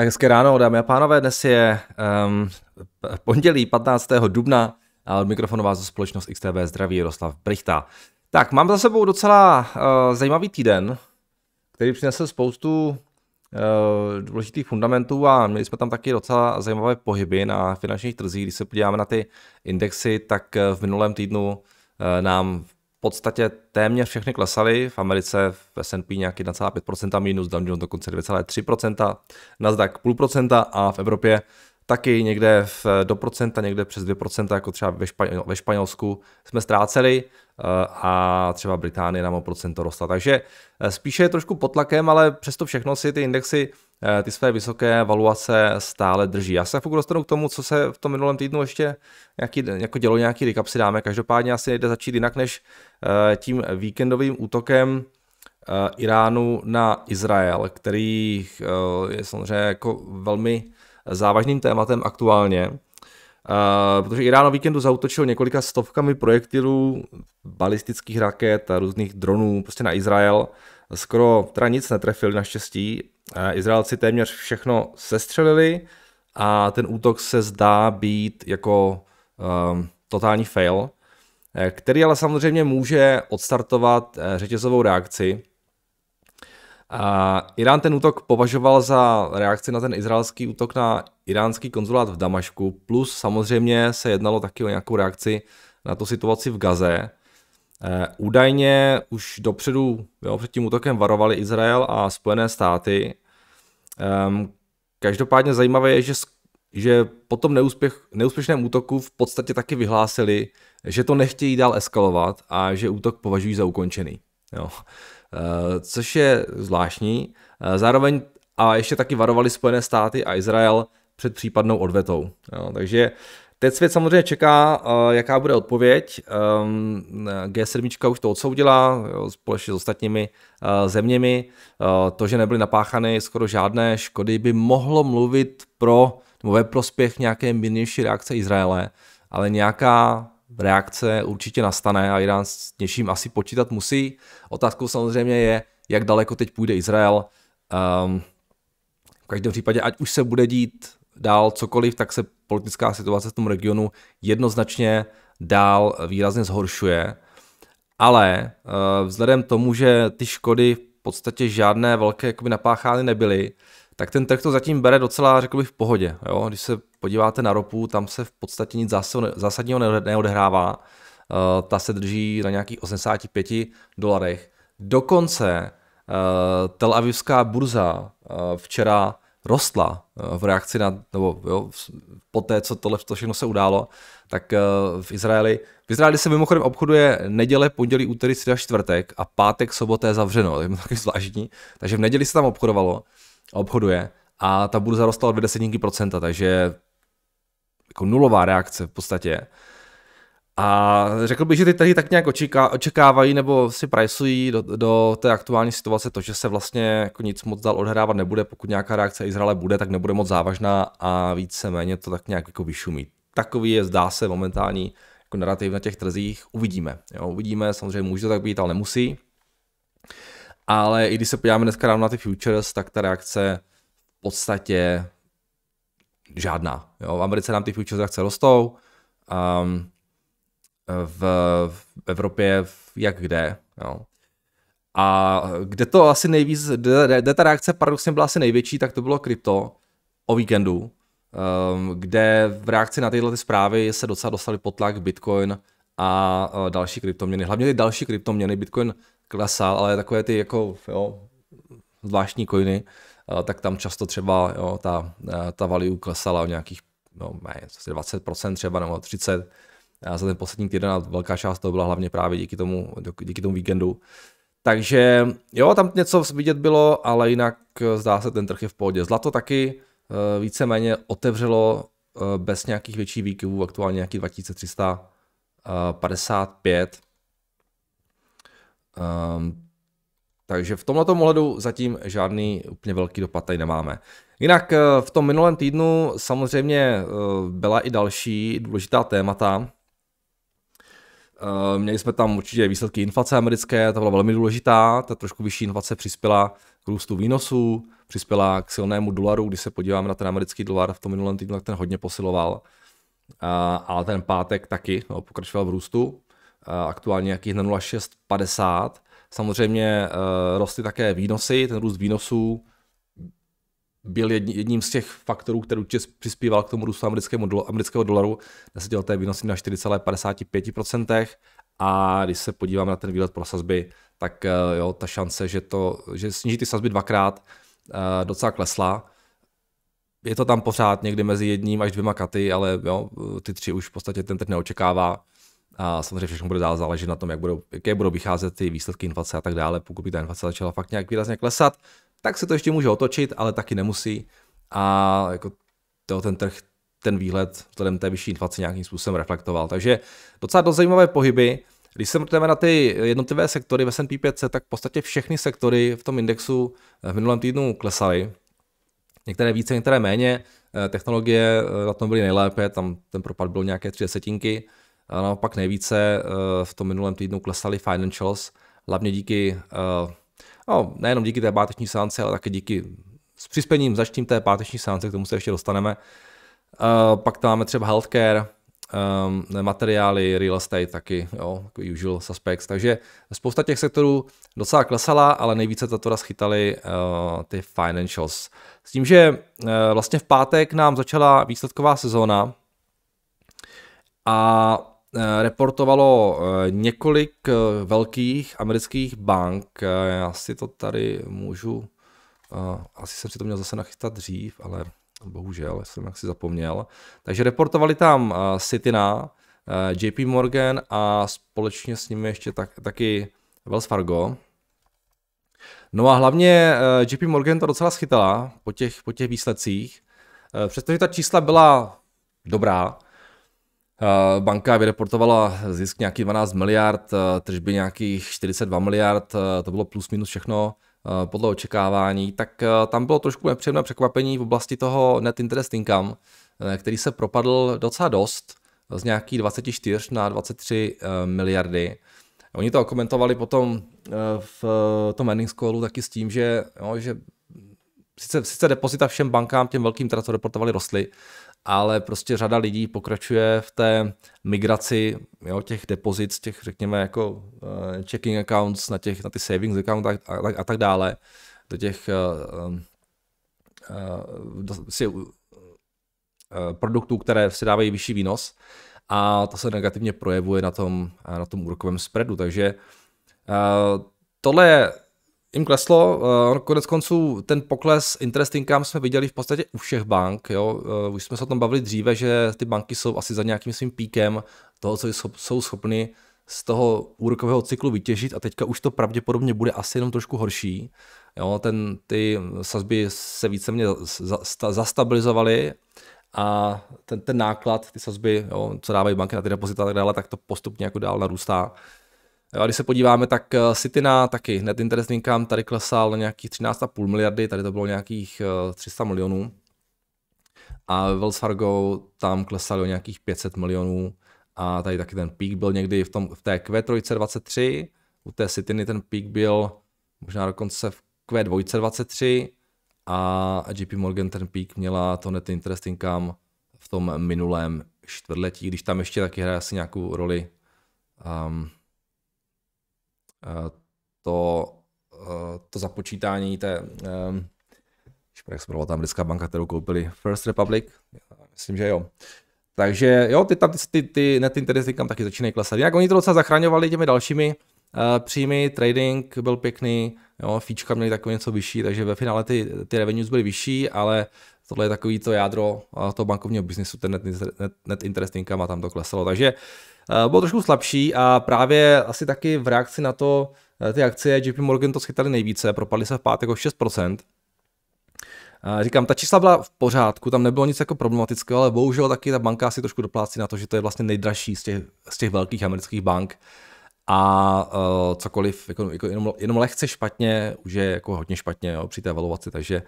Tak hezké ráno, dámy a pánové, dnes je um, pondělí 15. dubna a od mikrofonu vás společnost XTB zdraví Jaroslav Brichta. Tak, mám za sebou docela uh, zajímavý týden, který přinesl spoustu uh, důležitých fundamentů a měli jsme tam taky docela zajímavé pohyby na finančních trzích. Když se podíváme na ty indexy, tak eh, v minulém týdnu uh, nám podstatě téměř všechny klesaly. V Americe v S&P nějaký 1,5% minus, Dow Jones dokonce 2,3%, Nasdaq 0,5% procenta a v Evropě taky někde v, do procenta, někde přes 2%, jako třeba ve, Španěl, ve Španělsku jsme ztráceli eh, a třeba Británie nám o procento rostla. Takže eh, spíše je trošku pod tlakem, ale přesto všechno si ty indexy Eh, ty své vysoké valuace stále drží. Já se fakt dostanu k tomu, co se v tom minulém týdnu ještě nějaký, jako dělo, nějaký recap si dáme. Každopádně asi nejde začít jinak než eh, tím víkendovým útokem eh, Iránu na Izrael, který je samozřejmě jako velmi závažným tématem aktuálně. Uh, protože Irán o víkendu zautočil několika stovkami projektilů, balistických raket a různých dronů prostě na Izrael. Skoro teda nic netrefili naštěstí. Uh, Izraelci téměř všechno sestřelili a ten útok se zdá být jako um, totální fail, eh, který ale samozřejmě může odstartovat řetězovou reakci, a Irán ten útok považoval za reakci na ten izraelský útok na iránský konzulát v Damašku, plus samozřejmě se jednalo taky o nějakou reakci na tu situaci v Gaze. E, údajně už dopředu jo, před tím útokem varovali Izrael a Spojené státy. každopádně zajímavé je, že, že po tom neúspěch, neúspěšném útoku v podstatě taky vyhlásili, že to nechtějí dál eskalovat a že útok považují za ukončený. Jo. Eh, což je zvláštní. Eh, zároveň a ještě taky varovali Spojené státy a Izrael před případnou odvetou. Jo, takže teď svět samozřejmě čeká, eh, jaká bude odpověď. G7 už to odsoudila jo, společně s ostatními zeměmi. To, že nebyly napáchany skoro žádné škody, by mohlo mluvit pro nebo ve prospěch nějaké mírnější reakce Izraele, ale nějaká reakce určitě nastane a Irán s něčím asi počítat musí. Otázkou samozřejmě je, jak daleko teď půjde Izrael. Um, v každém případě, ať už se bude dít dál cokoliv, tak se politická situace v tom regionu jednoznačně dál výrazně zhoršuje. Ale uh, vzhledem tomu, že ty škody v podstatě žádné velké jakoby, napáchány nebyly, tak ten trh to zatím bere docela, řekl bych, v pohodě. Jo? Když se podíváte na ropu, tam se v podstatě nic zásadního neodehrává. Eh, ta se drží na nějakých 85 dolarech. Dokonce eh, Tel Avivská burza eh, včera rostla v reakci na, nebo jo, po té, co tohle to všechno se událo, tak v Izraeli, v Izraeli se mimochodem obchoduje neděle, pondělí, úterý, středa, čtvrtek a pátek, sobota je zavřeno, je to taky zvláštní, takže v neděli se tam obchodovalo, obchoduje a ta burza rostla o 20%, procenta, takže jako nulová reakce v podstatě. A řekl bych, že ty tady tak nějak očeká, očekávají nebo si prajsují do, do té aktuální situace to, že se vlastně jako nic moc dál odhrávat nebude, pokud nějaká reakce Izraele bude, tak nebude moc závažná a víceméně to tak nějak jako vyšumí. Takový je, zdá se, momentální jako narrativ na těch trzích. Uvidíme. Jo, uvidíme, samozřejmě může to tak být, ale nemusí. Ale i když se podíváme dneska ráno na ty futures, tak ta reakce v podstatě žádná. Jo, v Americe nám ty futures reakce rostou, um, v, v Evropě jak kde. Jo. A kde to asi nejvíc, kde, kde ta reakce paradoxně byla asi největší, tak to bylo krypto o víkendu, um, kde v reakci na tyhle ty zprávy se docela dostali tlak Bitcoin a uh, další kryptoměny. Hlavně ty další kryptoměny, Bitcoin klesal, ale takové ty jako jo, zvláštní coiny, eh, tak tam často třeba jo, ta, eh, ta value klesala o nějakých no, ne, 20% třeba nebo 30% a za ten poslední týden a velká část toho byla hlavně právě díky tomu, díky tomu víkendu. Takže jo, tam něco vidět bylo, ale jinak eh, zdá se ten trh je v pohodě. Zlato taky víceméně otevřelo bez nějakých větších výkyvů, aktuálně nějaký 2355 Um, takže v tomto ohledu zatím žádný úplně velký dopad tady nemáme. Jinak eh, v tom minulém týdnu samozřejmě eh, byla i další důležitá témata. Ehm, měli jsme tam určitě výsledky inflace americké, ta byla velmi důležitá, ta trošku vyšší inflace přispěla k růstu výnosů, přispěla k silnému dolaru, když se podíváme na ten americký dolar v tom minulém týdnu, tak ten hodně posiloval, ale ten pátek taky no, pokračoval v růstu. Eh, aktuálně nějakých na 0,650. Samozřejmě eh, rostly také výnosy, ten růst výnosů byl jedním z těch faktorů, který určitě přispíval k tomu růstu amerického, amerického dolaru. té výnosy na 4,55% a když se podíváme na ten výlet pro sazby, tak eh, jo, ta šance, že, to, že sníží ty sazby dvakrát, docela klesla. Je to tam pořád někdy mezi jedním až dvěma katy, ale jo, ty tři už v podstatě ten trh neočekává. A samozřejmě všechno bude dál záležet na tom, jak budou, jaké budou vycházet ty výsledky inflace a tak dále. Pokud by ta inflace začala fakt nějak výrazně klesat, tak se to ještě může otočit, ale taky nemusí. A jako to, ten trh ten výhled vzhledem té vyšší inflace nějakým způsobem reflektoval. Takže docela dost zajímavé pohyby. Když se mrtneme na ty jednotlivé sektory ve S&P 500, tak v podstatě všechny sektory v tom indexu eh, v minulém týdnu klesaly. Některé více, některé méně. Eh, technologie eh, na tom byly nejlépe, tam ten propad byl nějaké tři desetinky. A naopak nejvíce eh, v tom minulém týdnu klesaly financials, hlavně díky, eh, no, nejenom díky té páteční sánce, ale také díky s přispěním začtím té páteční sánce, k tomu se ještě dostaneme. Eh, pak tam máme třeba healthcare, um, materiály, real estate taky, jo, jako usual suspects. Takže spousta těch sektorů docela klesala, ale nejvíce tato schytaly uh, ty financials. S tím, že uh, vlastně v pátek nám začala výsledková sezóna a Eh, reportovalo eh, několik eh, velkých amerických bank. Já si to tady můžu, asi jsem si to měl zase nachytat dřív, ale bohužel jsem si zapomněl. Takže reportovali tam Citina, JP Morgan a společně s nimi ještě tak, taky Wells Fargo. No a hlavně JP Morgan to docela schytala po těch, po těch výsledcích. Přestože ta čísla byla dobrá, Eh, banka vyreportovala zisk nějaký 12 miliard, eh, tržby nějakých 42 miliard, eh, to bylo plus minus všechno podle očekávání, tak tam bylo trošku nepříjemné překvapení v oblasti toho net interest income, který se propadl docela dost, z nějakých 24 na 23 miliardy. Oni to komentovali potom v tom earnings callu taky s tím, že, jo, že sice, sice depozita všem bankám, těm velkým, které to reportovali, rostly, ale prostě řada lidí pokračuje v té migraci jo, těch depozit, těch řekněme jako uh, checking accounts na, těch, na ty savings account a, a, a tak dále, do těch uh, uh, do, si, uh, produktů, které si dávají vyšší výnos a to se negativně projevuje na tom, na tom úrokovém spreadu, takže uh, tohle je jim kleslo. Eh, konec konců ten pokles interest income jsme viděli v podstatě u všech bank. Jo. Eh, už jsme se o tom bavili dříve, že ty banky jsou asi za nějakým svým píkem toho, co jsou schopny z toho úrokového cyklu vytěžit a teďka už to pravděpodobně bude asi jenom trošku horší. Jo, ten, ty sazby se víceméně zastabilizovaly a ten, ten náklad, ty sazby, jo, co dávají banky na ty depozita a tak dále, tak to postupně jako dál narůstá. A když se podíváme, tak eh, na taky net interest income tady klesal na nějakých 13,5 miliardy, tady to bylo nějakých 300 eh, milionů. A Wells Fargo tam klesali o nějakých 500 milionů a tady taky ten pík byl někdy v, tom, v té Q3 23, u té Cityny ten pík byl možná dokonce v Q2 23 a JP Morgan ten pík měla to net interest income v tom minulém čtvrtletí, když tam ještě taky hraje asi nějakou roli um, Eh, to, eh, to započítání té, ehm, jak se ta britská banka, kterou koupili First Republic, myslím, že jo. Takže jo, ty, tam, ty, ty, ty net interest tam taky začínají klesat. Jak oni to docela zachraňovali těmi dalšími uh, příjmy, trading byl pěkný, jo, fíčka měli takové něco vyšší, takže ve finále ty, ty revenues byly vyšší, ale tohle je takový to jádro uh, toho bankovního biznisu, ten net, net, net interest income a tam to klesalo. Takže uh, Eh, bylo trošku slabší a právě asi taky v reakci na to eh, ty akcie JP Morgan to schytali nejvíce, propadly se v pátek o 6%. Eh, říkám, ta čísla byla v pořádku, tam nebylo nic jako problematického, ale bohužel taky ta banka si trošku doplácí na to, že to je vlastně nejdražší z těch, z těch velkých amerických bank a uh, cokoliv, jako, jako jenom, jenom lehce špatně, už je jako hodně špatně jo, při té evaluaci, takže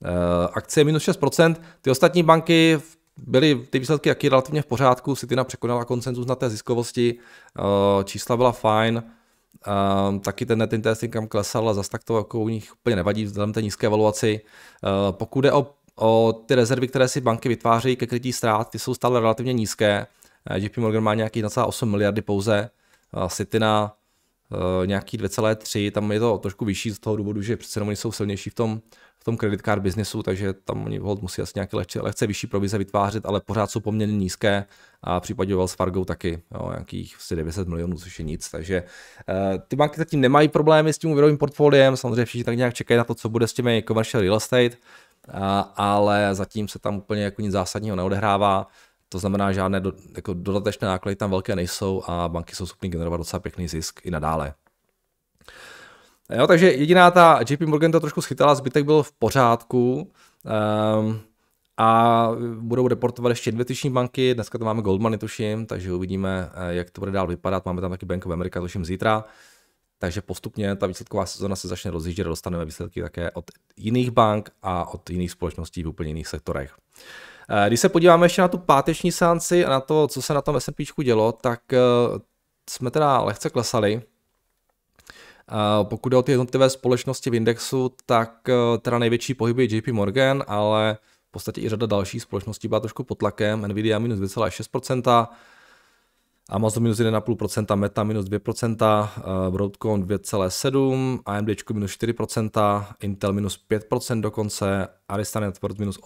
uh, akcie minus 6%, ty ostatní banky v byly ty výsledky jaký relativně v pořádku, Cityna překonala koncenzus na té ziskovosti, eh, čísla byla fajn, eh, taky ten net interesting kam klesal, ale tak to jako u nich úplně nevadí vzhledem té nízké evaluaci. Eh, pokud jde o, o ty rezervy, které si banky vytvářejí ke krytí ztrát, ty jsou stále relativně nízké. JP Morgan má nějakých 1,8 miliardy pouze, Cityna Eh, nějaký 2,3, tam je to trošku vyšší z toho důvodu, že přece jenom oni jsou silnější v tom, v tom credit card biznesu, takže tam oni hold musí asi nějaké lehce, lehce vyšší provize vytvářet, ale pořád jsou poměrně nízké a případně případě Wells Fargo taky jo, nějakých 900 milionů, což je nic. Takže uh, ty banky zatím nemají problémy s tím úvěrovým portfoliem, samozřejmě všichni tak nějak čekají na to, co bude s těmi commercial real estate, uh, ale zatím se tam úplně jako nic zásadního neodehrává. To znamená, žádné do, jako dodatečné náklady tam velké nejsou a banky jsou schopny generovat docela pěkný zisk i nadále. Eh, jo, takže jediná ta JP Morgan to trošku schytala, zbytek byl v pořádku. Um, a budou deportovat ještě investiční banky, dneska to máme Goldman, tuším, takže uvidíme, eh, jak to bude dál vypadat. Máme tam taky Bank of America, tuším zítra. Takže postupně ta výsledková sezona se začne rozjíždět, dostaneme výsledky také od jiných bank a od jiných společností v úplně jiných sektorech. Eh, když se podíváme ještě na tu páteční sánci a na to, co se na tom S&P dělo, tak eh, jsme teda lehce klesali. Eh, pokud jde o ty jednotlivé společnosti v indexu, tak teda největší pohyb je JP Morgan, ale v podstatě i řada dalších společností byla trošku pod tlakem. Nvidia minus 2,6%, Amazon minus 1,5%, Meta minus 2%, Broadcom 2,7%, AMD minus 4%, Intel minus 5% dokonce, Arista Network minus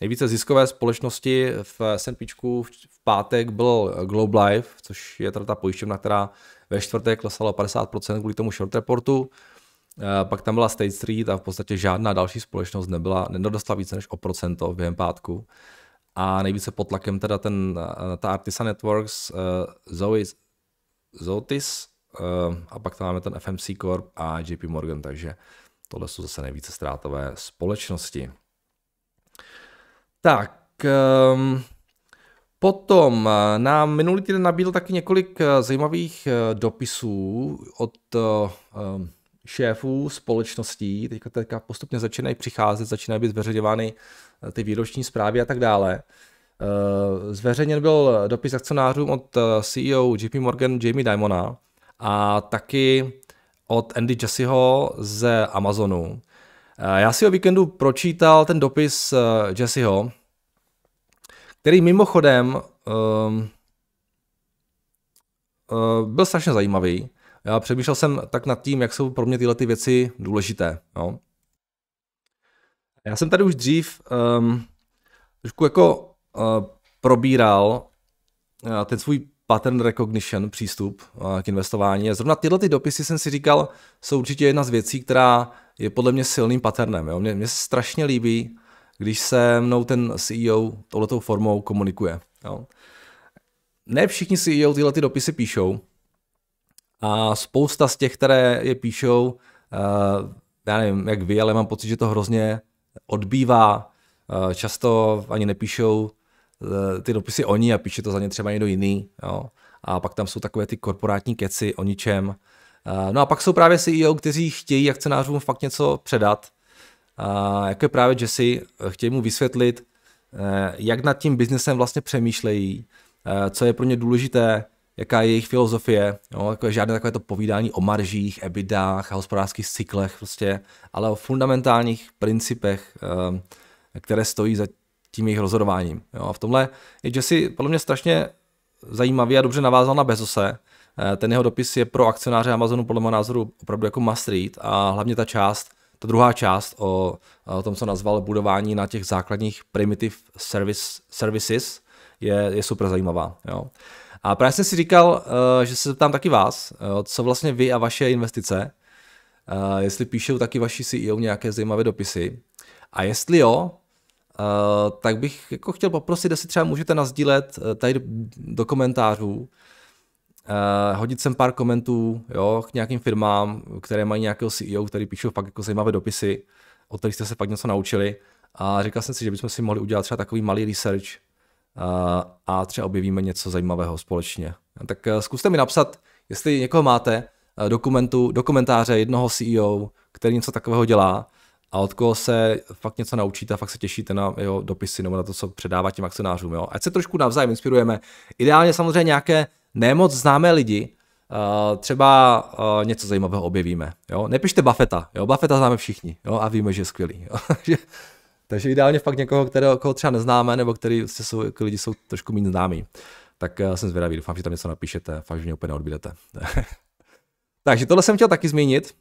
Nejvíce ziskové společnosti v S&P v pátek byl Globe Life, což je teda ta pojišťovna, která ve čtvrtek klesala 50% kvůli tomu short reportu. Eh, pak tam byla State Street a v podstatě žádná další společnost nebyla, nedostala více než o procento během pátku. A nejvíce pod tlakem teda ten, eh, ta Artisa Networks, eh, Zoe, Zotis a pak tam máme ten FMC Corp a JP Morgan, takže tohle jsou zase nejvíce ztrátové společnosti. Tak, ehm, potom eh, nám minulý týden nabídl taky několik eh, zajímavých eh, dopisů od ehm, šéfů společností, teďka, teďka postupně začínají přicházet, začínají být zveřejňovány ty výroční zprávy a tak dále. Zveřejněn byl dopis akcionářům od CEO JP Morgan Jamie Dimona a taky od Andy Jassyho z Amazonu. Eh, já si o víkendu pročítal ten dopis eh, Jesseho, který mimochodem um, um, byl strašně zajímavý. Já přemýšlel jsem tak nad tím, jak jsou pro mě tyhle ty věci důležité. No. Já jsem tady už dřív um, trošku jako uh, probíral uh, ten svůj pattern recognition přístup eh, k investování. zrovna tyhle ty dopisy jsem si říkal, jsou určitě jedna z věcí, která je podle mě silným patternem. Jo? mě mě se strašně líbí, když se mnou ten CEO touhletou formou komunikuje. Jo? Ne všichni CEO tyhle ty dopisy píšou a spousta z těch, které je píšou, eh, já nevím, jak vy, ale mám pocit, že to hrozně odbývá. Eh, často ani nepíšou Eh, ty dopisy oni a píše to za ně třeba někdo jiný. Jo. A pak tam jsou takové ty korporátní keci o ničem. Eh, no a pak jsou právě CEO, kteří chtějí akcionářům fakt něco předat, eh, jako je právě Jesse, chtějí mu vysvětlit, jak nad tím biznesem vlastně přemýšlejí, co je pro ně důležité, jaká je jejich filozofie, jo, jako žádné takové to povídání o maržích, ebidách a hospodářských cyklech prostě, ale o fundamentálních principech, které stojí za tím jejich rozhodováním. Jo, a v tomhle je Jesse podle mě strašně zajímavý a dobře navázal na Bezose. Eh, ten jeho dopis je pro akcionáře Amazonu podle mého názoru opravdu jako must read a hlavně ta část, ta druhá část o, o tom, co nazval budování na těch základních primitive service, services, je, je super zajímavá. Jo. A právě jsem si říkal, eh, že se zeptám taky vás, eh, co vlastně vy a vaše investice, jestli píšou taky vaši CEO nějaké zajímavé dopisy. A jestli jo, Uh, tak bych jako chtěl poprosit, jestli třeba můžete nazdílet eh, tady do komentářů, uh, hodit sem pár komentů jo, k nějakým firmám, které mají nějakého CEO, který píšou fakt jako zajímavé dopisy, o kterých jste se fakt něco naučili. A říkal jsem si, že bychom si mohli udělat třeba takový malý research uh, a třeba objevíme něco zajímavého společně. Tak zkuste mi napsat, jestli někoho máte, dokumentu, do komentáře jednoho CEO, který něco takového dělá, a od koho se fakt něco naučíte a fakt se těšíte na jeho dopisy nebo na to, co předává těm akcionářům. Jo? Ať se trošku navzájem inspirujeme. Ideálně samozřejmě nějaké nemoc známé lidi, eh, třeba eh, něco zajímavého objevíme. Jo? Nepište Buffetta, jo? Buffetta známe všichni jo? a víme, že je skvělý. Jo? Takže ideálně fakt někoho, kterého, koho třeba neznáme, nebo který jsou, jako lidi jsou trošku méně známí. Tak uh, jsem zvědavý, doufám, že tam něco napíšete, fakt, že mě úplně neodbídete. Takže tohle jsem chtěl taky zmínit.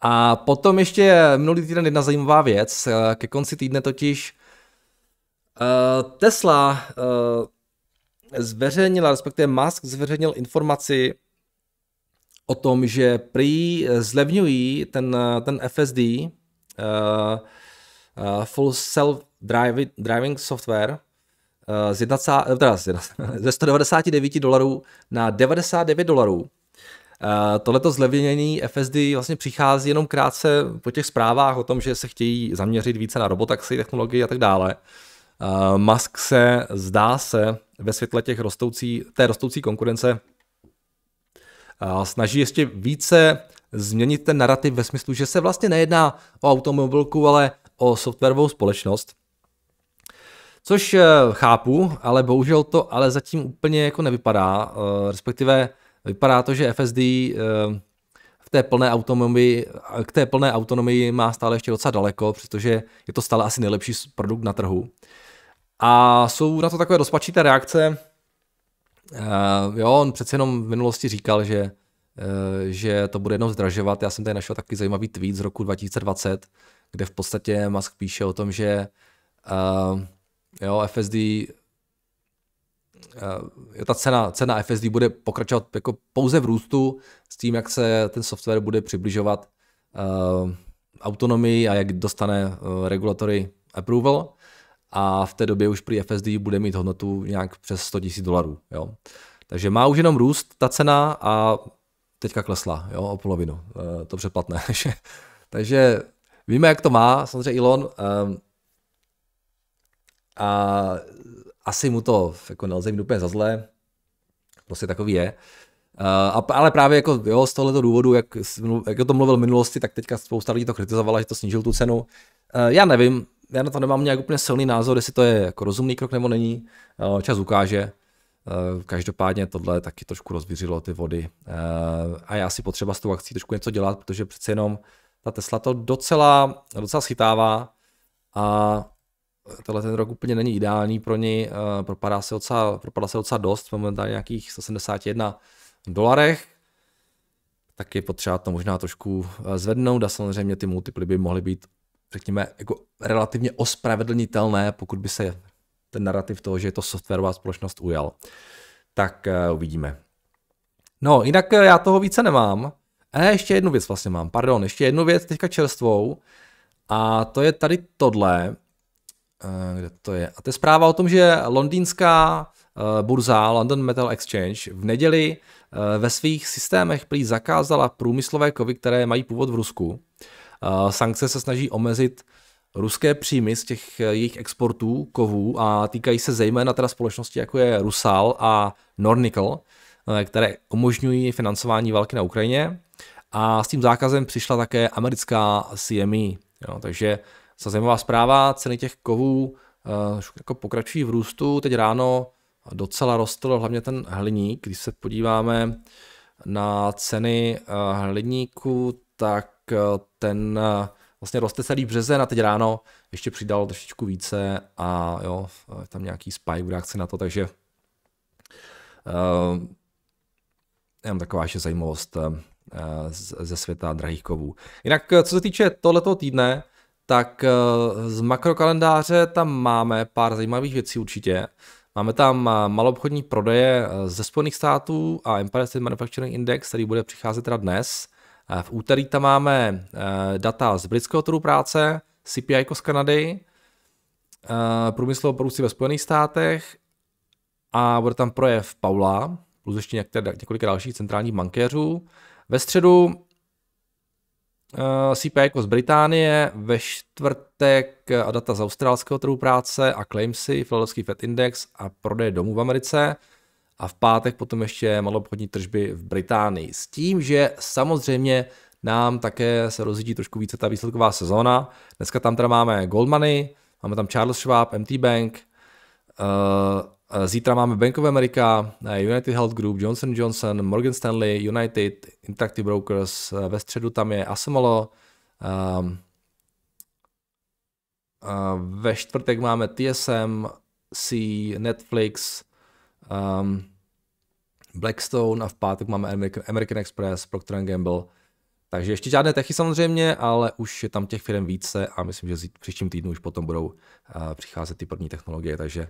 A potom ještě minulý týden jedna zajímavá věc. Eh, ke konci týdne totiž eh, Tesla eh, zveřejnila, respektive Musk zveřejnil informaci o tom, že prý zlevňují ten, ten FSD, Full Self driving, Software, z 1, teda 199 dolarů na 99 dolarů. Eh, tohleto zlevnění FSD vlastně přichází jenom krátce po těch zprávách o tom, že se chtějí zaměřit více na robotaxi, technologii a tak dále. Eh, Musk se, zdá se, ve světle těch rostoucí, té rostoucí konkurence eh, snaží ještě více změnit ten narrativ ve smyslu, že se vlastně nejedná o automobilku, ale o softwarovou společnost. Což chápu, ale bohužel to ale zatím úplně jako nevypadá, respektive Vypadá to, že FSD eh, v té plné autonomii, k té plné autonomii má stále ještě docela daleko, protože je to stále asi nejlepší produkt na trhu. A jsou na to takové rozpačité reakce. Eh, jo, on přece jenom v minulosti říkal, že eh, že to bude jednou zdražovat. Já jsem tady našel taky zajímavý tweet z roku 2020, kde v podstatě Musk píše o tom, že uh, jo, FSD Eh, ta cena, cena FSD bude pokračovat jako pouze v růstu s tím, jak se ten software bude přibližovat uh, autonomii a jak dostane uh, regulatory approval a v té době už při FSD bude mít hodnotu nějak přes 100 000 dolarů. Jo. Takže má už jenom růst ta cena a teďka klesla jo, o polovinu, uh, to přeplatné. Takže víme, jak to má, samozřejmě Elon. a asi mu to jako nelze mít úplně za zlé, prostě takový je. Uh, a, ale právě jako, jo, z tohoto důvodu, jak, jak o tom mluvil v minulosti, tak teďka spousta lidí to kritizovala, že to snížil tu cenu. Uh, já nevím, já na to nemám nějak úplně silný názor, jestli to je jako rozumný krok nebo není. Uh, čas ukáže. Uh, každopádně tohle taky trošku rozvířilo ty vody. Uh, a já si potřeba s tou akcí trošku něco dělat, protože přece jenom ta Tesla to docela, docela schytává. A tohle ten rok úplně není ideální pro ně eh, propadá se docela, propadá se docela dost, momentálně nějakých 171 dolarech, tak je potřeba to možná trošku eh, zvednout a samozřejmě ty multiply by mohly být, řekněme, jako relativně ospravedlnitelné, pokud by se ten narrativ toho, že je to softwarová společnost ujal. Tak eh, uvidíme. No, jinak já toho více nemám. E, ještě jednu věc vlastně mám, pardon, ještě jednu věc teďka čerstvou. A to je tady tohle. Eh, kde to je? A to je zpráva o tom, že londýnská eh, burza London Metal Exchange v neděli eh, ve svých systémech prý zakázala průmyslové kovy, které mají původ v Rusku. Sankce se snaží omezit ruské příjmy z těch jejich exportů kovů a týkají se zejména teda společnosti jako je Rusal a Nornickel, které umožňují financování války na Ukrajině. A s tím zákazem přišla také americká CME. Jo, takže Zajímavá zpráva, ceny těch kovů uh, jako pokračují v růstu. Teď ráno docela rostl hlavně ten hliník. Když se podíváme na ceny uh, hliníku, tak uh, ten uh, vlastně roste celý březen a teď ráno ještě přidal trošičku více a jo, je tam nějaký spike v reakci na to, takže uh, jenom taková ještě zajímavost uh, z, ze světa drahých kovů. Jinak, co se týče tohleto týdne, tak eh, z makrokalendáře tam máme pár zajímavých věcí určitě. Máme tam eh, malobchodní prodeje eh, ze Spojených států a Empire State Manufacturing Index, který bude přicházet teda dnes. V úterý tam máme data z britského trhu práce, CPI jako z Kanady, průmyslovou produkci ve Spojených státech a bude tam projev Paula, plus ještě několik dalších centrálních bankéřů. Ve středu Eh, CPI jako z Británie, ve čtvrtek eh, data z australského trhu práce a claimsy, Philadelphia Fed Index a prodej domů v Americe a v pátek potom ještě malobchodní tržby v Británii. S tím, že samozřejmě nám také se rozjíždí trošku více ta výsledková sezóna. Dneska tam teda máme Goldmany, máme tam Charles Schwab, MT Bank, uh, Eh, zítra máme Bank of America, eh, United Health Group, Johnson Johnson, Morgan Stanley, United, Interactive Brokers, eh, ve středu tam je Asmolo, ehm, ve čtvrtek máme TSM, C, Netflix, ehm, Blackstone a v pátek máme American, American Express, Procter Gamble. Takže ještě žádné techy samozřejmě, ale už je tam těch firm více a myslím, že v příštím týdnu už potom budou přicházet ty první technologie, takže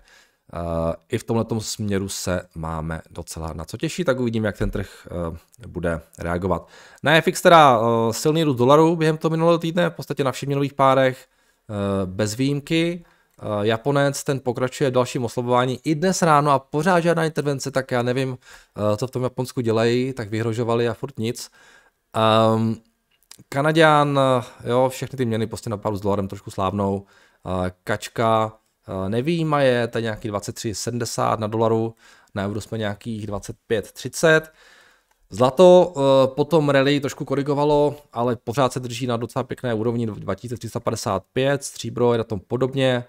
Eh, I v tomto směru se máme docela na co těší, tak uvidím, jak ten trh eh, bude reagovat. Na FX teda eh, silný růst dolaru během toho minulého týdne, v podstatě na všech měnových párech, bez výjimky. Japonec, ten pokračuje dalším oslabování i dnes ráno a pořád žádná intervence, tak já nevím, co v tom Japonsku dělají, tak vyhrožovali a furt nic. Um, ehm, Kanadian, jo, všechny ty měny prostě na s dolarem trošku slávnou. Uh, kačka, Eh, Nevýjíma je tady nějaký 23,70 na dolaru, na euro jsme nějakých 25,30. Zlato eh, potom rally trošku korigovalo, ale pořád se drží na docela pěkné úrovni 2355, stříbro je na tom podobně,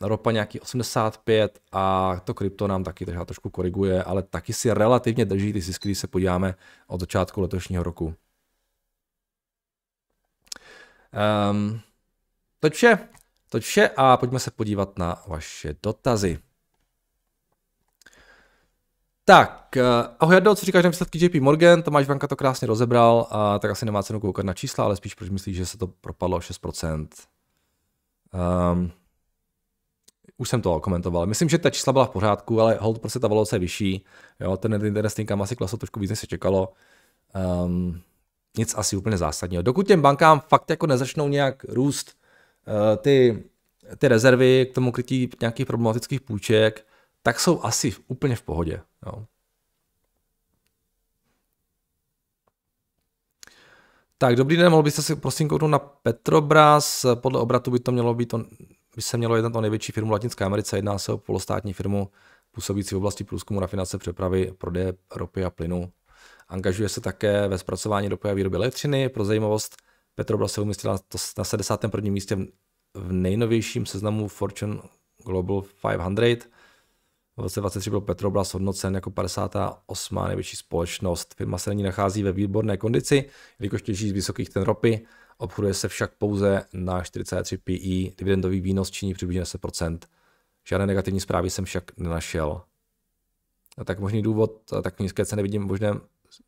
ropa nějaký 85 a to krypto nám taky takže trošku koriguje, ale taky si relativně drží ty zisky, když se podíváme od začátku letošního roku. Um, to je vše, to vše a pojďme se podívat na vaše dotazy. Tak, eh, ahoj Jardo, co říkáš na výsledky JP Morgan, Tomáš Vanka to krásně rozebral, a tak asi nemá cenu koukat na čísla, ale spíš proč myslíš, že se to propadlo o 6%. Um, už jsem to komentoval. Myslím, že ta čísla byla v pořádku, ale hold prostě ta valoce je vyšší. Jo, ten interest income asi klesl trošku víc, než se čekalo. Um, nic asi úplně zásadního. Dokud těm bankám fakt jako nezačnou nějak růst Eh, ty, ty rezervy k tomu krytí nějakých problematických půjček, tak jsou asi úplně v pohodě. Jo. Tak, dobrý den, mohl byste si prosím kouknout na Petrobras. Podle obratu by to mělo být, on, by se mělo jednat o největší firmu Latinské Americe. Jedná se o polostátní firmu působící v oblasti průzkumu, rafinace, přepravy, prodeje ropy a plynu. Angažuje se také ve zpracování ropy a výroby elektřiny. Pro zajímavost Petrobras se umístila na 71. místě v nejnovějším seznamu Fortune Global 500. V roce 2023 byl Petrobras hodnocen jako 58. největší společnost. Firma se nyní nachází ve výborné kondici, jelikož těží z vysokých ten ropy, obchoduje se však pouze na 43 PI, e. dividendový výnos činí přibližně 10%. Žádné negativní zprávy jsem však nenašel. A tak možný důvod tak nízké ceny vidím možné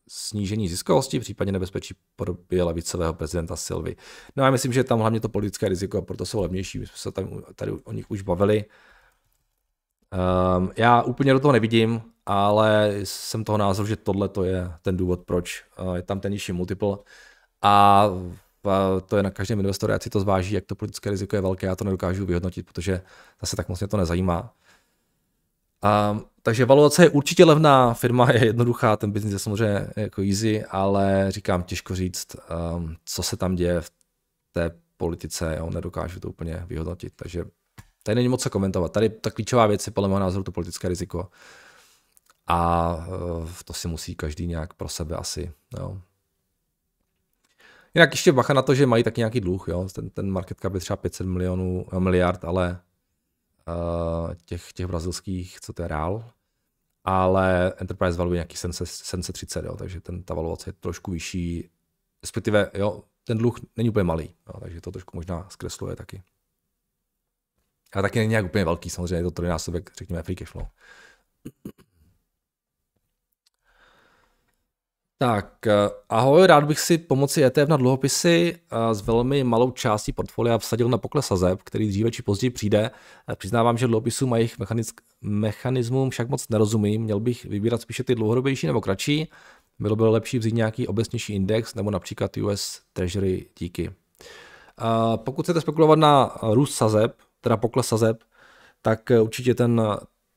snížení ziskovosti, případně nebezpečí podobě levicového prezidenta Silvy. No a myslím, že tam hlavně to politické riziko, proto jsou levnější, my jsme se tam, tady o nich už bavili. Um, já úplně do toho nevidím, ale jsem toho názoru, že tohle to je ten důvod, proč eh, je tam ten nižší multiple a to je na každém investoru, ať si to zváží, jak to politické riziko je velké, já to nedokážu vyhodnotit, protože zase tak moc mě to nezajímá. A, takže valuace je určitě levná, firma je jednoduchá, ten biznis je samozřejmě jako easy, ale říkám těžko říct, um, co se tam děje v té politice, jo, nedokážu to úplně vyhodnotit, takže tady není moc co komentovat. Tady ta klíčová věc je podle mého názoru to politické riziko a uh, to si musí každý nějak pro sebe asi, jo. Jinak ještě bacha na to, že mají tak nějaký dluh, jo, ten, ten market cap je třeba 500 milionů, eh, miliard, ale Eh, těch, těch brazilských, co to je Real, ale Enterprise valuje je nějaký 730, jo, takže ten, ta valuace je trošku vyšší, respektive jo, ten dluh není úplně malý, jo, takže to trošku možná zkresluje taky. A taky není nějak úplně velký, samozřejmě je to trojnásobek, řekněme, free cash flow. Tak, eh, ahoj, rád bych si pomocí ETF na dluhopisy eh, s velmi malou částí portfolia vsadil na pokles sazeb, který dříve či později přijde. Eh, přiznávám, že dluhopisům a jejich mechanick- mechanismům však moc nerozumím, měl bych vybírat spíše ty dlouhodobější nebo kratší. Bylo by lepší vzít nějaký obecnější index nebo například US Treasury díky. Pokud chcete spekulovat na růst sazeb, teda pokles sazeb, tak určitě ten,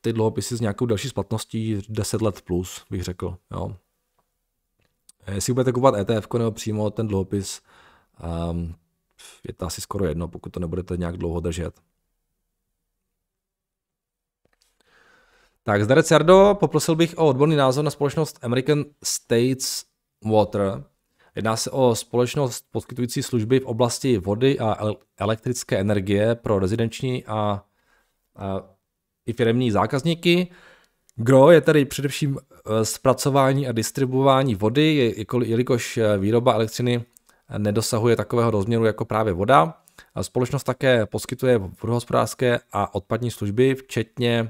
ty dluhopisy s nějakou další splatností 10 let plus, bych řekl. Jo. Eh, jestli budete kupovat ETF nebo přímo ten dluhopis, um, je to asi skoro jedno, pokud to nebudete nějak dlouho držet. Tak, zdarec Jardo, poprosil bych o odborný názor na společnost American States Water. Jedná se o společnost poskytující služby v oblasti vody a elektrické energie pro rezidenční a, a i firemní zákazníky. Gro je tedy především eh, zpracování a distribuování vody, jelikož eh, výroba elektřiny nedosahuje takového rozměru jako právě voda. Společnost také poskytuje vodohospodářské a odpadní služby, včetně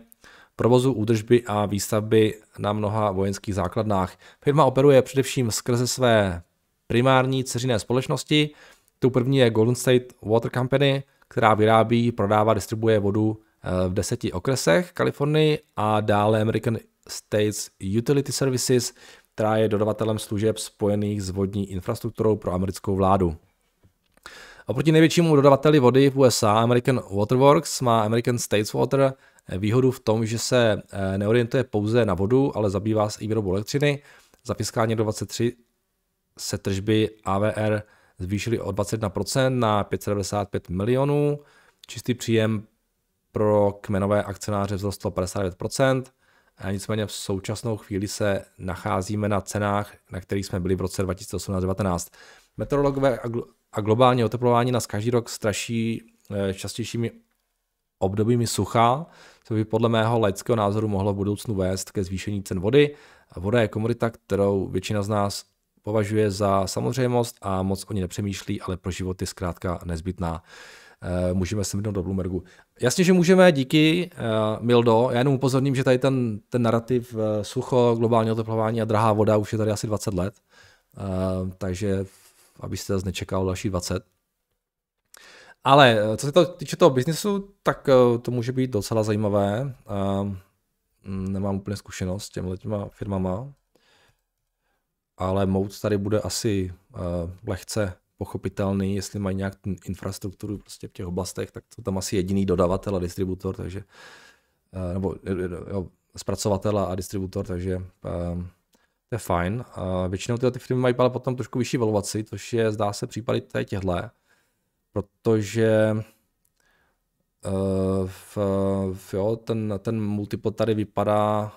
provozu, údržby a výstavby na mnoha vojenských základnách. Firma operuje především skrze své primární ceřiné společnosti. Tu první je Golden State Water Company, která vyrábí, prodává, distribuje vodu Eh, v deseti okresech Kalifornii a dále American States Utility Services, která je dodavatelem služeb spojených s vodní infrastrukturou pro americkou vládu. Oproti největšímu dodavateli vody v USA American Waterworks má American States Water eh, výhodu v tom, že se eh, neorientuje pouze na vodu, ale zabývá se i výrobou elektřiny. Za fiskálně 23 se tržby AVR zvýšily o 21% na 595 milionů. Čistý příjem pro kmenové akcionáře vzrostlo 59%, a nicméně v současnou chvíli se nacházíme na cenách, na kterých jsme byli v roce 2018 2019 Meteorologové a globální oteplování nás každý rok straší eh, častějšími obdobími sucha, co by podle mého laického názoru mohlo v budoucnu vést ke zvýšení cen vody. voda je komodita, kterou většina z nás považuje za samozřejmost a moc o ní nepřemýšlí, ale pro život je zkrátka nezbytná. Eh, můžeme se mít do Bloombergu. Jasně, že můžeme, díky, uh, Mildo. Já jenom upozorním, že tady ten, ten narrativ uh, sucho, globální oteplování a drahá voda už je tady asi 20 let. Uh, takže abyste zase nečekal další 20. Ale co se to týče toho biznesu, tak uh, to může být docela zajímavé. Uh, nemám úplně zkušenost s těmhle těma firmama, ale Mout tady bude asi uh, lehce pochopitelný, jestli mají nějak infrastrukturu prostě v těch oblastech, tak to tam asi jediný dodavatel a distributor, takže eh, nebo eh, eh, jo, zpracovatel a distributor, takže um, to je fajn. A většinou tyhle ty firmy mají ale potom trošku vyšší valuaci, což je, zdá se, případy té těhle, protože uh, v, v, jo, ten, ten multiple tady vypadá,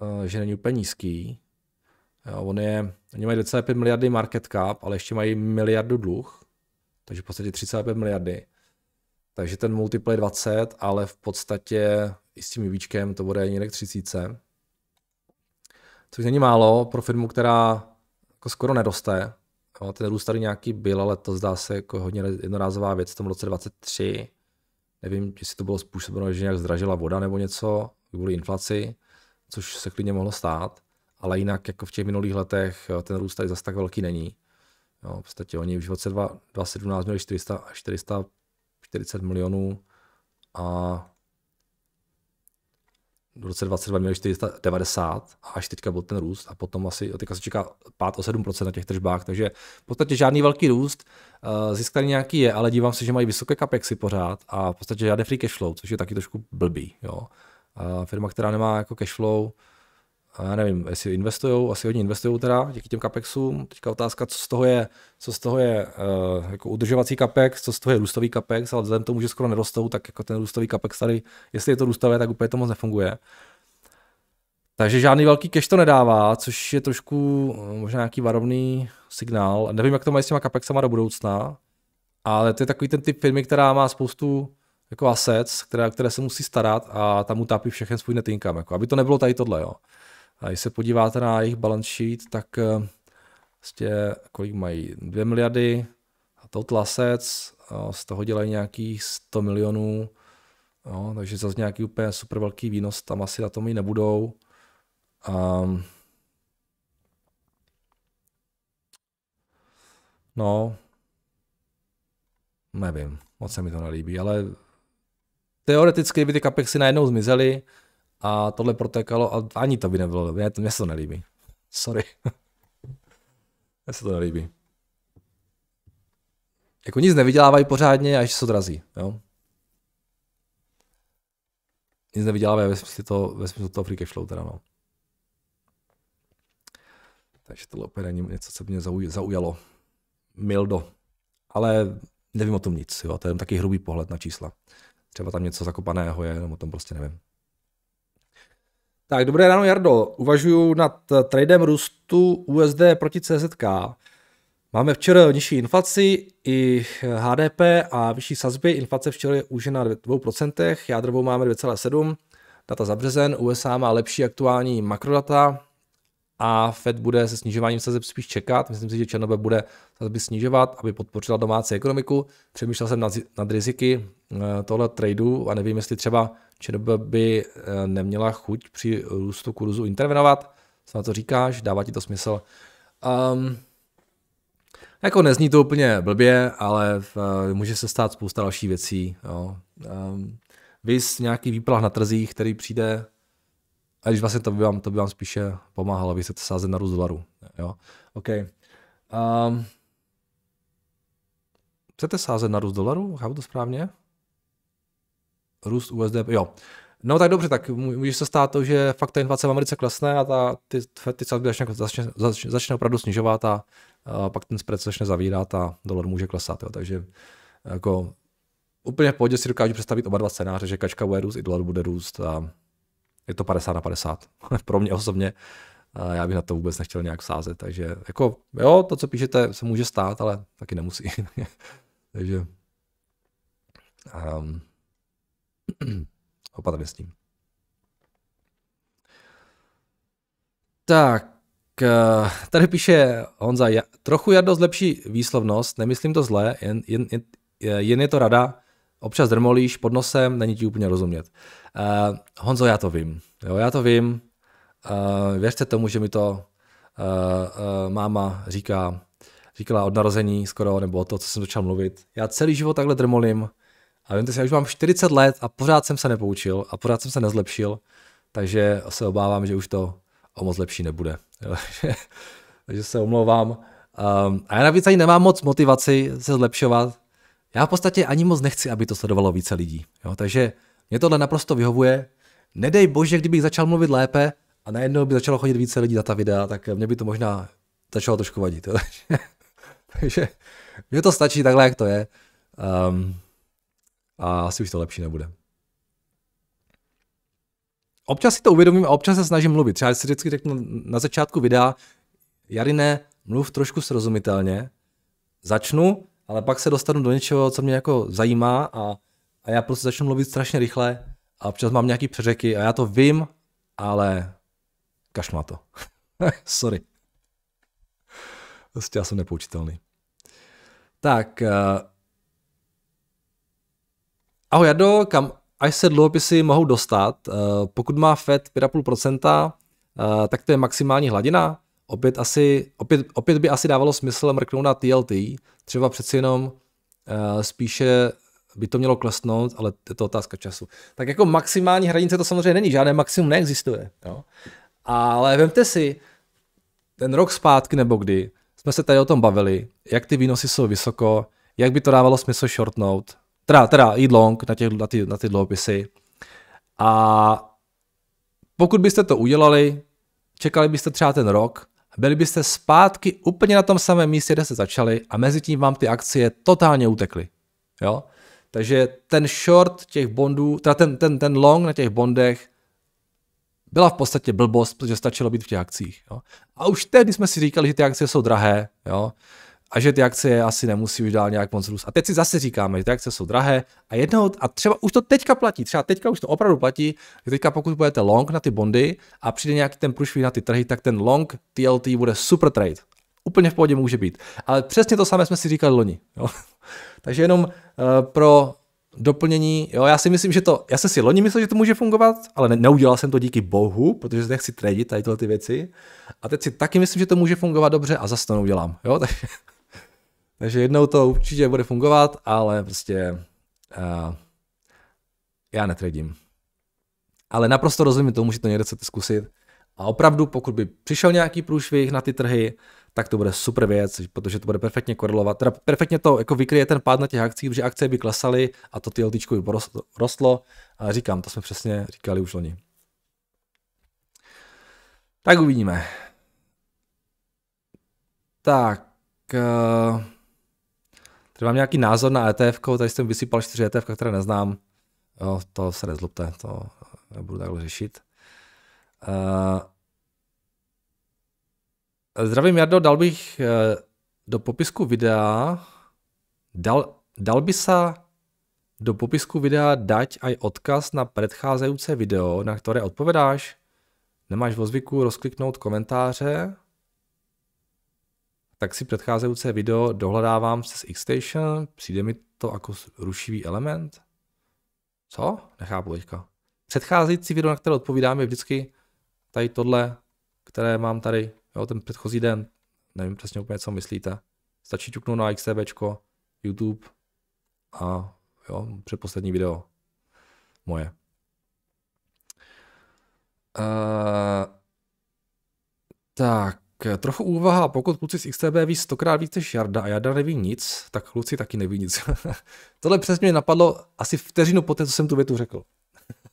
uh, že není úplně nízký. Jo, on je Oni mají 2,5 miliardy market cap, ale ještě mají miliardu dluh, takže v podstatě 3,5 miliardy. Takže ten multiple 20, ale v podstatě i s tím výčkem to bude někde 30. Což není málo pro firmu, která jako skoro nedoste. Jo, ten růst tady nějaký byl, ale to zdá se jako hodně jednorázová věc v tom roce 23. Nevím, jestli to bylo způsobeno, že nějak zdražila voda nebo něco kvůli inflaci, což se klidně mohlo stát ale jinak jako v těch minulých letech eh, ten růst tady zas tak velký není. Jo, v podstatě oni už v roce 2017 měli 400, 440 milionů a v roce 2022 měli 490 a až teďka byl ten růst a potom asi, teďka se čeká pát o 7% na těch tržbách, takže v podstatě žádný velký růst, eh, získali nějaký je, ale dívám se, že mají vysoké kapexy pořád a v podstatě žádné free cash flow, což je taky trošku blbý, jo. A eh, firma, která nemá jako cash flow, já nevím, jestli investují, asi hodně investují teda díky těm kapexům. Teďka otázka, co z toho je, co z toho je uh, jako udržovací kapex, co z toho je růstový kapex, ale vzhledem tomu, že skoro nerostou, tak jako ten růstový kapex tady, jestli je to růstové, tak úplně to moc nefunguje. Takže žádný velký cash to nedává, což je trošku eh, možná nějaký varovný signál. Nevím, jak to mají s těma kapexama do budoucna, ale to je takový ten typ firmy, která má spoustu jako assets, které, které se musí starat a tam utápí všechen svůj netinkám, jako, aby to nebylo tady tohle. Jo. A když se podíváte na jejich balance sheet, tak vlastně kolik mají? 2 miliardy, a total assets, z toho dělají nějakých 100 milionů, jo, takže zase nějaký úplně super velký výnos tam asi na tom i nebudou. A No, nevím, moc se mi to nelíbí, ale teoreticky by ty kapexy najednou zmizely, a tohle protékalo a ani to by nebylo dobré, mně se to nelíbí. Sorry. mně se to nelíbí. Jako nic nevydělávají pořádně, až se odrazí, jo. Nic nevydělávají ve smyslu toho, ve smyslu toho free cash flow teda, no. Takže tohle opět není něco, co mě zaujalo. Mildo. Ale nevím o tom nic, jo. To je jen taky hrubý pohled na čísla. Třeba tam něco zakopaného je, nebo o tom prostě nevím. Tak, dobré ráno, Jardo. Uvažuju nad tradem růstu USD proti CZK. Máme včera nižší inflaci i HDP a vyšší sazby. Inflace včera je už na 2%, jádrovou máme 2,7. Data za březen, USA má lepší aktuální makrodata, a Fed bude se snižováním sazeb spíš čekat. Myslím si, že Černobe bude sazby snižovat, aby podpořila domácí ekonomiku. Přemýšlel jsem nad, nad riziky eh, tohle tradu a nevím, jestli třeba Černobe by eh, neměla chuť při růstu kurzu intervenovat. Co na to říkáš? Dává ti to smysl? Um, jako nezní to úplně blbě, ale uh, může se stát spousta dalších věcí. Jo. Um, ehm, vys nějaký výplach na trzích, který přijde a když vlastně to by vám, to by vám spíše pomáhalo, aby se to sázet na růst dolaru. Jo? OK. Um, chcete sázet na růst dolaru? Chápu to správně? Růst USD, jo. No tak dobře, tak může se stát to, že fakt ta inflace v Americe klesne a ta, ty, ty sazby začne, začne, začne, začne opravdu snižovat a, a pak ten spread začne zavírat a dolar může klesat. Jo. Takže jako úplně v pohodě si dokážu představit oba dva scénáře, že kačka bude růst i dolar bude růst a je to 50 na 50. Pro mě osobně eh, já bych na to vůbec nechtěl nějak sázet, takže jako jo, to, co píšete, se může stát, ale taky nemusí. takže um, opatrně s tím. Tak, eh, tady píše Honza, trochu jardo zlepší výslovnost, nemyslím to zlé, jen, jen, jen, eh, jen je to rada, občas drmolíš pod nosem, není ti úplně rozumět. Uh, Uh, Honzo, já to vím. Jo, já to vím. Uh, věřte tomu, že mi to uh, uh, máma říká, říkala od narození skoro, nebo o to, co jsem začal mluvit. Já celý život takhle drmolím a vím, si, já už mám 40 let a pořád jsem se nepoučil a pořád jsem se nezlepšil, takže se obávám, že už to o moc lepší nebude. takže se omlouvám. Um, a já navíc ani nemám moc motivaci se zlepšovat. Já v podstatě ani moc nechci, aby to sledovalo více lidí. Jo? Takže mě tohle naprosto vyhovuje. Nedej bože, kdybych začal mluvit lépe a najednou by začalo chodit více lidí na ta videa, tak eh, mě by to možná začalo trošku vadit. Jo? Takže mě to stačí takhle, jak to je. Um, a asi už to lepší nebude. Občas si to uvědomím a občas se snažím mluvit. Třeba si vždycky řeknu na začátku videa, Jarine, mluv trošku srozumitelně, začnu, ale pak se dostanu do něčeho, co mě jako zajímá a a já prostě začnu mluvit strašně rychle a občas mám nějaký přeřeky a já to vím, ale kašma to. Sorry. Prostě já jsem nepoučitelný. Tak. Uh... Ahoj, Jado, kam až se dluhopisy mohou dostat? Uh, pokud má FED 5,5%, uh, eh, tak to je maximální hladina. Opět, asi, opět, opět by asi dávalo smysl mrknout na TLT, třeba přeci jenom uh, spíše by to mělo klesnout, ale je to otázka času. Tak jako maximální hranice to samozřejmě není, žádné maximum neexistuje. Jo? Ale vemte si, ten rok zpátky nebo kdy, jsme se tady o tom bavili, jak ty výnosy jsou vysoko, jak by to dávalo smysl shortnout, teda, teda i long na, těch, na, ty, na ty dluhopisy. A pokud byste to udělali, čekali byste třeba ten rok, byli byste zpátky úplně na tom samém místě, kde se začali a mezi tím vám ty akcie totálně utekly. Jo? Takže ten short těch bondů, teda ten, ten, ten long na těch bondech byla v podstatě blbost, protože stačilo být v těch akcích. Jo. A už tehdy jsme si říkali, že ty akcie jsou drahé jo, a že ty akcie asi nemusí už dál nějak moc růst. A teď si zase říkáme, že ty akcie jsou drahé a jednou, a třeba už to teďka platí, třeba teďka už to opravdu platí, že teďka pokud budete long na ty bondy a přijde nějaký ten průšvih na ty trhy, tak ten long TLT bude super trade. Úplně v pohodě může být. Ale přesně to samé jsme si říkali loni. Jo? Takže jenom uh, pro doplnění, jo, já si myslím, že to, já jsem si loni myslel, že to může fungovat, ale ne, neudělal jsem to díky bohu, protože nechci tradit tady tyhle ty věci. A teď si taky myslím, že to může fungovat dobře a zase to neudělám, jo, takže, takže jednou to určitě bude fungovat, ale prostě uh, já netradím. Ale naprosto rozumím tomu, že to někde chcete zkusit. A opravdu, pokud by přišel nějaký průšvih na ty trhy, tak to bude super věc, protože to bude perfektně korelovat. Teda perfektně to jako vykryje ten pád na těch akcích, protože akce by klesaly a to TLT by rostlo. A říkám, to jsme přesně říkali už loni. Tak uvidíme. Tak. Eh, tady mám nějaký názor na ETF, tady jsem vysypal čtyři ETF, které neznám. Jo, to se nezlobte, to nebudu takhle řešit. Uh, Zdravím, Jardo, dal bych eh, do popisku videa, dal, dal by se do popisku videa dať aj odkaz na předcházející video, na které odpovedáš? Nemáš vo zvyku rozkliknout komentáře? Tak si předcházející video dohledávám z Xstation, přijde mi to jako rušivý element. Co? Nechápu teďka. Předcházející video, na které odpovídám, je vždycky tady tohle, které mám tady Jo, ten předchozí den, nevím přesně úplně, co myslíte. Stačí ťuknout na XTB, YouTube a jo, předposlední video moje. Uh, tak, trochu úvaha, pokud kluci z XTB ví stokrát víc než Jarda a Jarda neví nic, tak kluci taky neví nic. Tohle přesně mě napadlo asi vteřinu po té, co jsem tu větu řekl.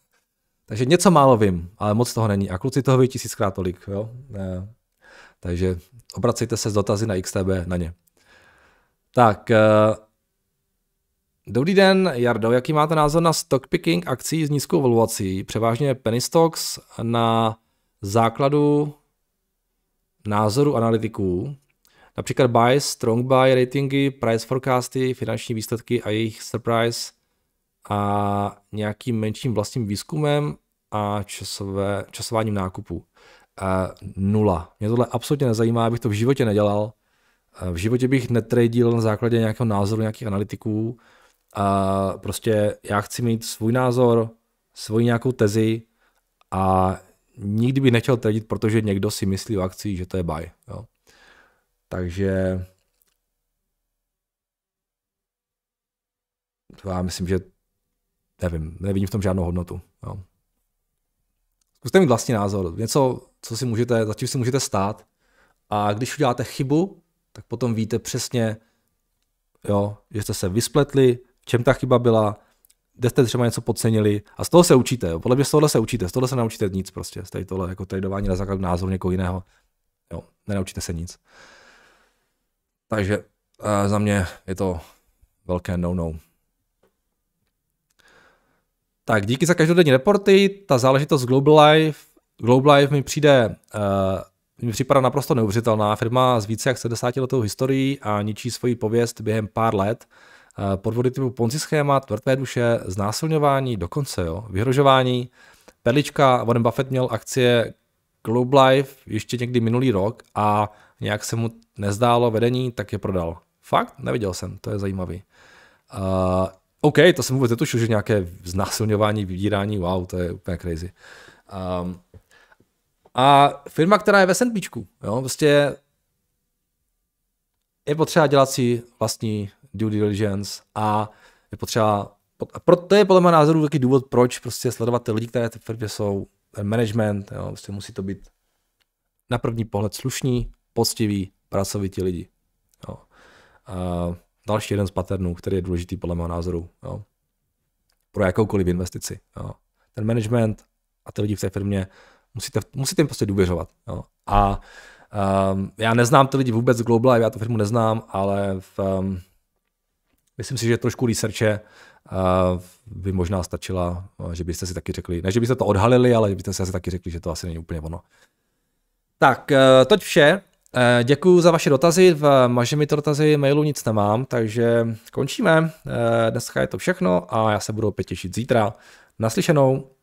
Takže něco málo vím, ale moc toho není. A kluci toho ví tisíckrát tolik, jo? Eh, takže obracejte se s dotazy na XTB na ně. Tak, eh, Dobrý den, Jardo, jaký máte názor na stock picking akcí s nízkou valuací, převážně penny stocks, na základu názoru analytiků, například buy, strong buy, ratingy, price forecasty, finanční výsledky a jejich surprise a nějakým menším vlastním výzkumem a časové, časováním nákupů nula. Mě tohle absolutně nezajímá, abych to v životě nedělal. v životě bych netradil na základě nějakého názoru nějakých analytiků. A prostě já chci mít svůj názor, svoji nějakou tezi a nikdy bych nechtěl tradit, protože někdo si myslí o akci, že to je buy. Jo. Takže to já myslím, že nevím, nevidím v tom žádnou hodnotu. Jo. Zkuste mít vlastní názor, něco, co si můžete, za čím si můžete stát. A když uděláte chybu, tak potom víte přesně, jo, že jste se vyspletli, v čem ta chyba byla, kde jste třeba něco podcenili a z toho se učíte. Jo. Podle mě z toho se učíte, z toho se naučíte nic prostě, z tohle jako tradování na základu názoru někoho jiného. Jo, nenaučíte se nic. Takže eh, za mě je to velké no-no. Tak díky za každodenní reporty, ta záležitost Global Life Globe Life mi přijde, uh, mi připadá naprosto neuvěřitelná firma s více jak 70 letou historií a ničí svoji pověst během pár let. Uh, podvody typu Ponzi schéma, tvrdé duše, znásilňování, dokonce jo, vyhrožování. Perlička, Warren Buffett měl akcie Globe Life ještě někdy minulý rok a nějak se mu nezdálo vedení, tak je prodal. Fakt? Neviděl jsem, to je zajímavý. Uh, OK, to jsem vůbec netušil, že nějaké znásilňování, vydírání, wow, to je úplně crazy. Um, a firma, která je ve sendbíčku, jo, prostě je potřeba dělat si vlastní due diligence a je potřeba, a proto to je podle mého názoru taky důvod, proč prostě sledovat ty lidi, které té firmě jsou, ten management, jo, prostě musí to být na první pohled slušní, poctiví, pracovití lidi. Jo. A další jeden z patternů, který je důležitý podle mého názoru jo. pro jakoukoliv investici. Jo. Ten management a ty lidi v té firmě Musíte, musíte jim prostě důvěřovat. Jo. A um, já neznám ty lidi vůbec z Global Life, já tu firmu neznám, ale v, um, myslím si, že trošku researche uh, by možná stačila, eh, že byste si taky řekli, ne, že byste to odhalili, ale že byste si asi taky řekli, že to asi není úplně ono. Tak, uh, toť vše. Eh, Děkuji za vaše dotazy, v mi to dotazy mailu nic nemám, takže končíme. Dneska je to všechno a já se budu opět těšit zítra. Naslyšenou.